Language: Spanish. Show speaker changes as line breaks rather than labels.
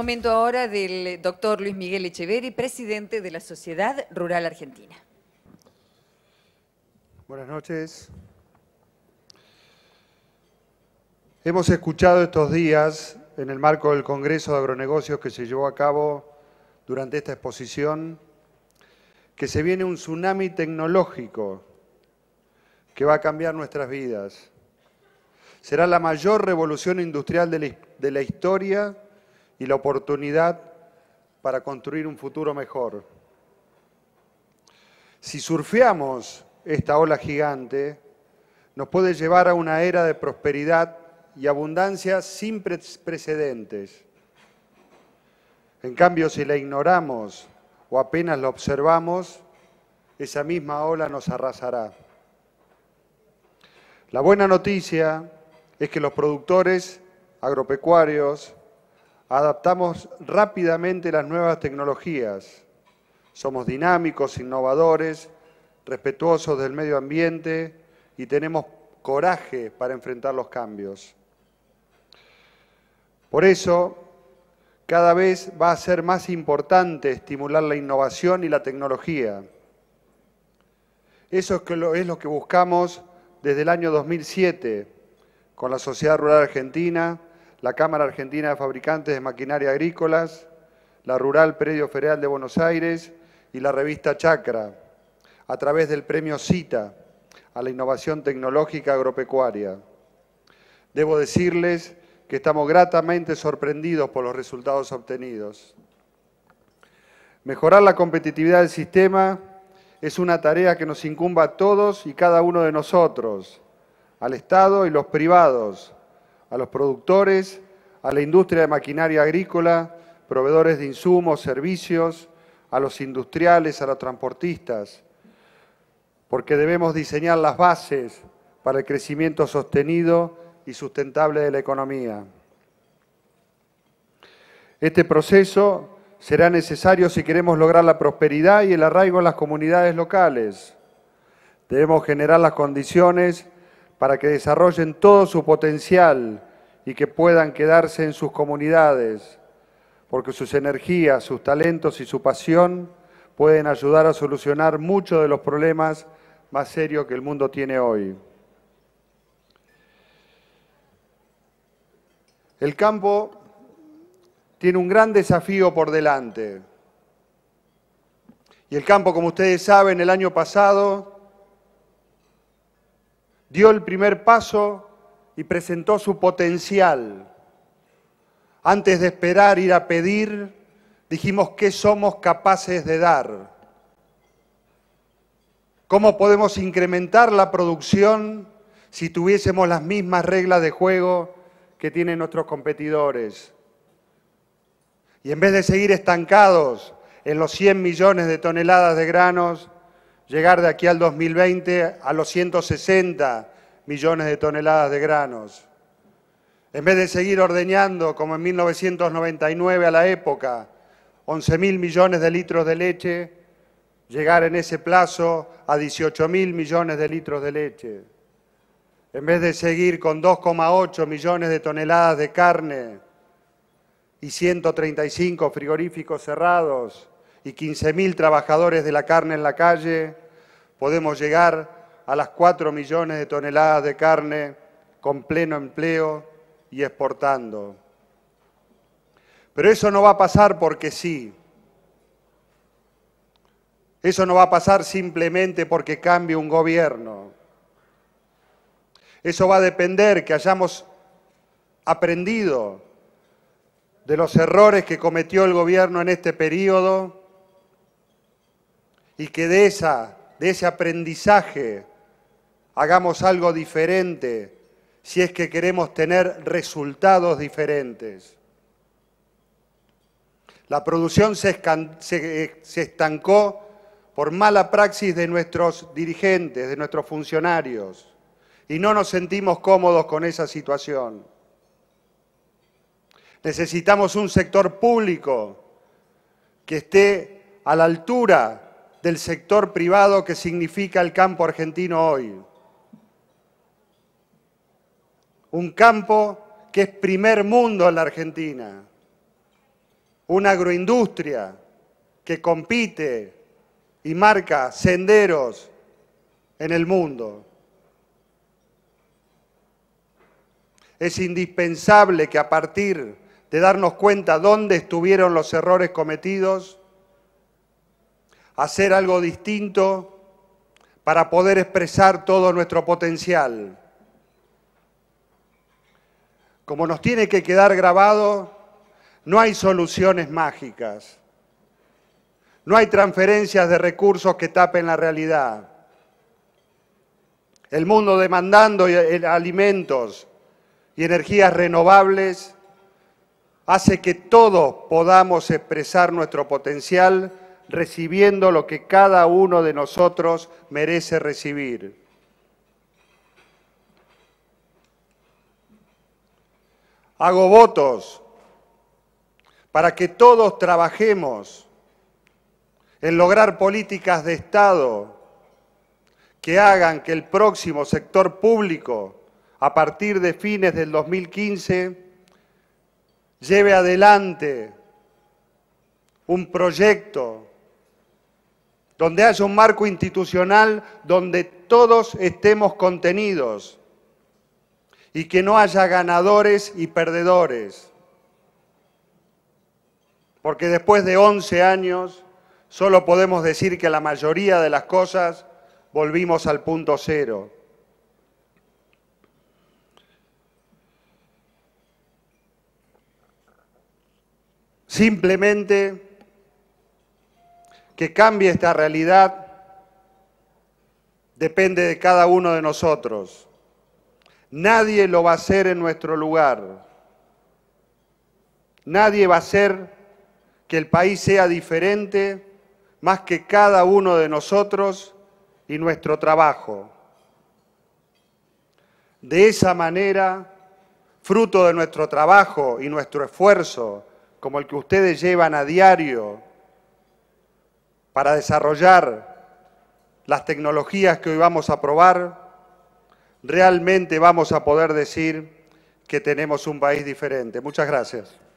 momento ahora del eh, doctor Luis Miguel Echeverri, presidente de la Sociedad Rural Argentina. Buenas noches. Hemos escuchado estos días, en el marco del Congreso de Agronegocios que se llevó a cabo durante esta exposición, que se viene un tsunami tecnológico que va a cambiar nuestras vidas. Será la mayor revolución industrial de la historia y la oportunidad para construir un futuro mejor. Si surfeamos esta ola gigante, nos puede llevar a una era de prosperidad y abundancia sin precedentes. En cambio, si la ignoramos o apenas la observamos, esa misma ola nos arrasará. La buena noticia es que los productores agropecuarios adaptamos rápidamente las nuevas tecnologías. Somos dinámicos, innovadores, respetuosos del medio ambiente y tenemos coraje para enfrentar los cambios. Por eso, cada vez va a ser más importante estimular la innovación y la tecnología. Eso es lo que buscamos desde el año 2007 con la Sociedad Rural Argentina, la Cámara Argentina de Fabricantes de Maquinaria Agrícolas, la Rural Predio Ferial de Buenos Aires y la revista Chacra, a través del premio CITA a la innovación tecnológica agropecuaria. Debo decirles que estamos gratamente sorprendidos por los resultados obtenidos. Mejorar la competitividad del sistema es una tarea que nos incumba a todos y cada uno de nosotros, al Estado y los privados, a los productores, a la industria de maquinaria agrícola, proveedores de insumos, servicios, a los industriales, a los transportistas, porque debemos diseñar las bases para el crecimiento sostenido y sustentable de la economía. Este proceso será necesario si queremos lograr la prosperidad y el arraigo en las comunidades locales. Debemos generar las condiciones para que desarrollen todo su potencial y que puedan quedarse en sus comunidades, porque sus energías, sus talentos y su pasión pueden ayudar a solucionar muchos de los problemas más serios que el mundo tiene hoy. El campo tiene un gran desafío por delante. Y el campo, como ustedes saben, el año pasado dio el primer paso y presentó su potencial. Antes de esperar ir a pedir, dijimos qué somos capaces de dar, cómo podemos incrementar la producción si tuviésemos las mismas reglas de juego que tienen nuestros competidores. Y en vez de seguir estancados en los 100 millones de toneladas de granos, llegar de aquí al 2020 a los 160 millones de toneladas de granos. En vez de seguir ordeñando, como en 1999 a la época, 11.000 millones de litros de leche, llegar en ese plazo a 18.000 millones de litros de leche. En vez de seguir con 2,8 millones de toneladas de carne y 135 frigoríficos cerrados, y 15.000 trabajadores de la carne en la calle, podemos llegar a las 4 millones de toneladas de carne con pleno empleo y exportando. Pero eso no va a pasar porque sí. Eso no va a pasar simplemente porque cambie un gobierno. Eso va a depender que hayamos aprendido de los errores que cometió el gobierno en este periodo y que de, esa, de ese aprendizaje hagamos algo diferente si es que queremos tener resultados diferentes. La producción se, se estancó por mala praxis de nuestros dirigentes, de nuestros funcionarios, y no nos sentimos cómodos con esa situación. Necesitamos un sector público que esté a la altura del sector privado que significa el campo argentino hoy. Un campo que es primer mundo en la Argentina. Una agroindustria que compite y marca senderos en el mundo. Es indispensable que a partir de darnos cuenta dónde estuvieron los errores cometidos, hacer algo distinto para poder expresar todo nuestro potencial. Como nos tiene que quedar grabado, no hay soluciones mágicas, no hay transferencias de recursos que tapen la realidad. El mundo demandando eh, alimentos y energías renovables hace que todos podamos expresar nuestro potencial recibiendo lo que cada uno de nosotros merece recibir. Hago votos para que todos trabajemos en lograr políticas de Estado que hagan que el próximo sector público, a partir de fines del 2015, lleve adelante un proyecto donde haya un marco institucional donde todos estemos contenidos y que no haya ganadores y perdedores. Porque después de 11 años solo podemos decir que la mayoría de las cosas volvimos al punto cero. Simplemente que cambie esta realidad depende de cada uno de nosotros. Nadie lo va a hacer en nuestro lugar. Nadie va a hacer que el país sea diferente más que cada uno de nosotros y nuestro trabajo. De esa manera, fruto de nuestro trabajo y nuestro esfuerzo, como el que ustedes llevan a diario para desarrollar las tecnologías que hoy vamos a probar, realmente vamos a poder decir que tenemos un país diferente. Muchas gracias.